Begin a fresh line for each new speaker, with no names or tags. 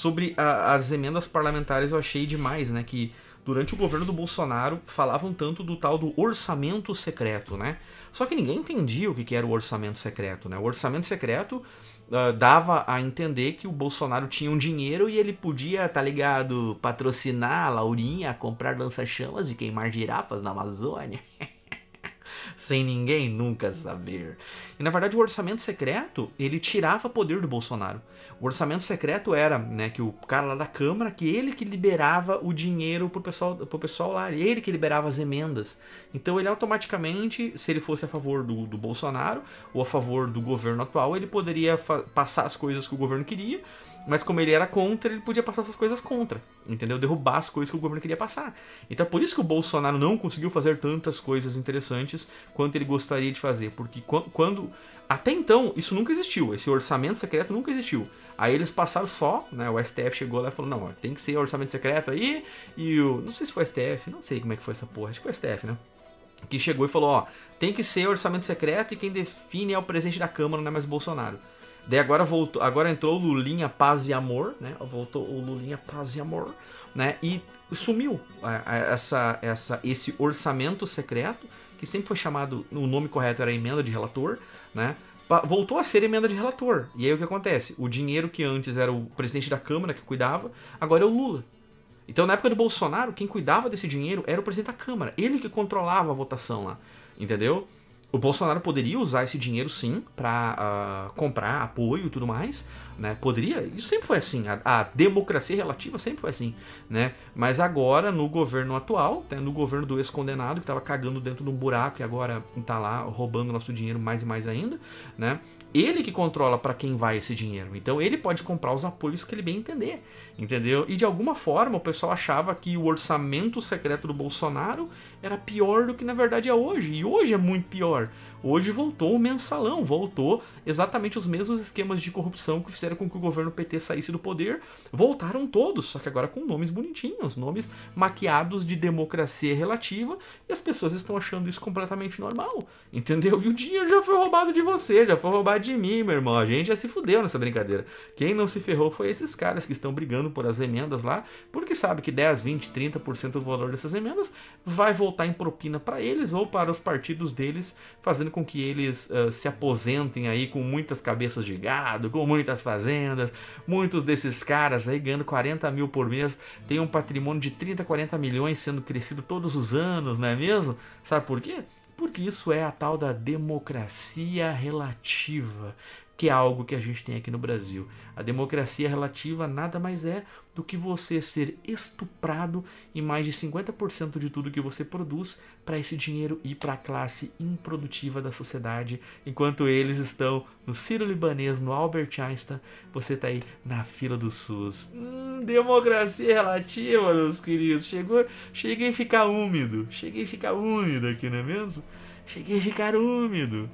sobre a, as emendas parlamentares eu achei demais, né? Que durante o governo do Bolsonaro falavam tanto do tal do orçamento secreto, né? Só que ninguém entendia o que era o orçamento secreto, né? O orçamento secreto uh, dava a entender que o Bolsonaro tinha um dinheiro e ele podia, tá ligado, patrocinar a Laurinha, comprar lança-chamas e queimar girafas na Amazônia sem ninguém nunca saber. E na verdade o orçamento secreto, ele tirava poder do Bolsonaro. O orçamento secreto era, né, que o cara lá da Câmara, que ele que liberava o dinheiro pro pessoal, pro pessoal lá, ele que liberava as emendas. Então ele automaticamente, se ele fosse a favor do, do Bolsonaro ou a favor do governo atual, ele poderia passar as coisas que o governo queria mas como ele era contra, ele podia passar essas coisas contra, entendeu? Derrubar as coisas que o governo queria passar. Então é por isso que o Bolsonaro não conseguiu fazer tantas coisas interessantes quanto ele gostaria de fazer, porque quando até então isso nunca existiu, esse orçamento secreto nunca existiu. Aí eles passaram só, né? O STF chegou lá e falou: "Não, tem que ser orçamento secreto aí". E o não sei se foi o STF, não sei como é que foi essa porra, acho que foi o STF, né? Que chegou e falou: "Ó, tem que ser orçamento secreto e quem define é o presidente da Câmara, não é mais Bolsonaro". Daí agora voltou, agora entrou o Lulinha Paz e Amor, né? Voltou o Lulinha Paz e Amor, né? E sumiu é, é, essa, essa, esse orçamento secreto que sempre foi chamado, o nome correto era emenda de relator, né? Voltou a ser emenda de relator. E aí o que acontece? O dinheiro que antes era o presidente da Câmara que cuidava, agora é o Lula. Então, na época do Bolsonaro, quem cuidava desse dinheiro era o presidente da Câmara. Ele que controlava a votação lá. Entendeu? o Bolsonaro poderia usar esse dinheiro sim para uh, ah, comprar apoio e tudo mais, né? Poderia, isso sempre foi assim, a, a, democracia relativa sempre foi assim, né? Mas agora no governo atual, né, no governo do ex-condenado que estava cagando dentro de um buraco e agora está lá roubando nosso dinheiro mais e mais ainda, né? Ele que controla para quem vai esse dinheiro. Então ele pode comprar os apoios que ele bem entender, entendeu? E de alguma forma o pessoal achava que o orçamento secreto do Bolsonaro era pior do que na verdade é hoje, e hoje é muito pior maior. Hoje voltou o mensalão, voltou exatamente os mesmos esquemas de corrupção que fizeram com que o governo PT saísse do poder. Voltaram todos, só que agora com nomes bonitinhos, nomes maquiados de democracia relativa, e as pessoas estão achando isso completamente normal, entendeu? E o dinheiro já foi roubado de você, já foi roubado de mim, meu irmão. A gente já se fudeu nessa brincadeira. Quem não se ferrou foi esses caras que estão brigando por as emendas lá, porque sabe que 10, 20, 30% do valor dessas emendas vai voltar em propina para eles ou para os partidos deles fazendo com que eles uh, se aposentem aí com muitas cabeças de gado, com muitas fazendas. Muitos desses caras aí ganhando 40 mil por mês têm um patrimônio de 30, 40 milhões sendo crescido todos os anos, não é mesmo? Sabe por quê? Porque isso é a tal da democracia relativa, que é algo que a gente tem aqui no Brasil. A democracia relativa nada mais é do que você ser estuprado em mais de 50% de tudo que você produz para esse dinheiro ir para a classe improdutiva da sociedade, enquanto eles estão no Ciro Libanês, no Albert Einstein, você está aí na fila do SUS. Hum, democracia relativa, meus queridos. Chegou, cheguei a ficar úmido. Cheguei a ficar úmido aqui, não é mesmo? Cheguei a ficar úmido.